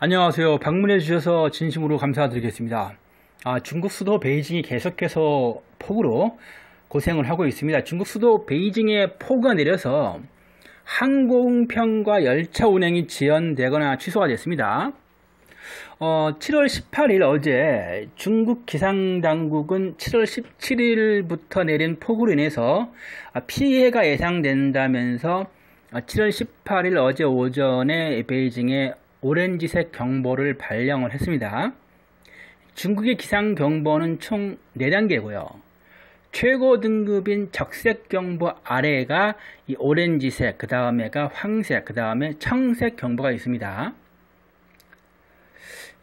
안녕하세요. 방문해 주셔서 진심으로 감사드리겠습니다. 아, 중국 수도 베이징이 계속해서 폭우로 고생을 하고 있습니다. 중국 수도 베이징에 폭우가 내려서 항공편과 열차 운행이 지연되거나 취소가 됐습니다. 어, 7월 18일 어제 중국 기상당국은 7월 17일부터 내린 폭우로 인해서 피해가 예상된다면서 7월 18일 어제 오전에 베이징에 오렌지색 경보를 발령을 했습니다. 중국의 기상 경보는 총 4단계고요. 최고 등급인 적색 경보 아래가 이 오렌지색, 그 다음에가 황색, 그 다음에 청색 경보가 있습니다.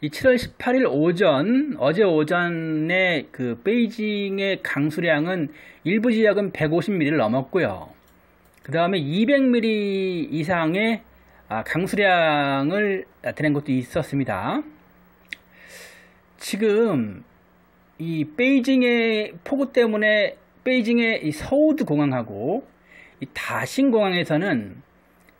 이 7월 18일 오전, 어제 오전에 그 베이징의 강수량은 일부 지역은 150mm를 넘었고요. 그 다음에 200mm 이상의 아, 강수량을 나타낸 것도 있었습니다. 지금 이 베이징의 폭우 때문에 베이징의 이 서우드 공항하고 다신 공항에서는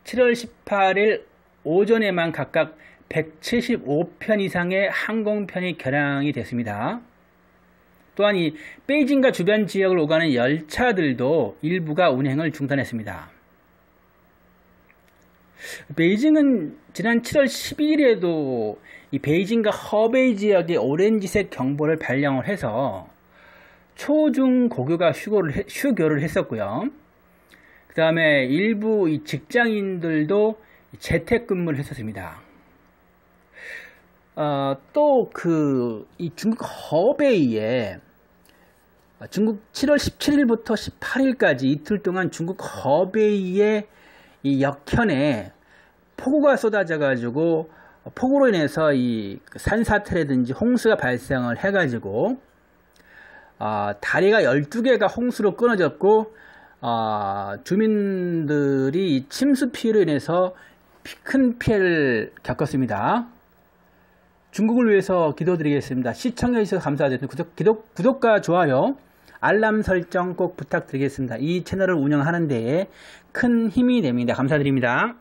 7월 18일 오전에만 각각 175편 이상의 항공편이 결항이 됐습니다. 또한 이 베이징과 주변 지역을 오가는 열차들도 일부가 운행을 중단했습니다. 베이징은 지난 7월 12일에도 이 베이징과 허베이 지역의 오렌지색 경보를 발령을 해서 초중 고교가 휴교를, 휴교를 했었고요. 그 다음에 일부 이 직장인들도 재택근무를 했었습니다. 어, 또그 이 중국 허베이에 중국 7월 17일부터 18일까지 이틀 동안 중국 허베이의 이 역현에 폭우가 쏟아져가지고 폭우로 인해서 이 그 산사태라든지 홍수가 발생을 해가지고 어, 다리가 12개가 홍수로 끊어졌고 어, 주민들이 이 침수 피해로 인해서 큰 피해를 겪었습니다. 중국을 위해서 기도드리겠습니다. 시청해 주셔서 감사드립니다. 구독, 구독, 구독과 좋아요, 알람 설정 꼭 부탁드리겠습니다. 이 채널을 운영하는 데에 큰 힘이 됩니다. 감사드립니다.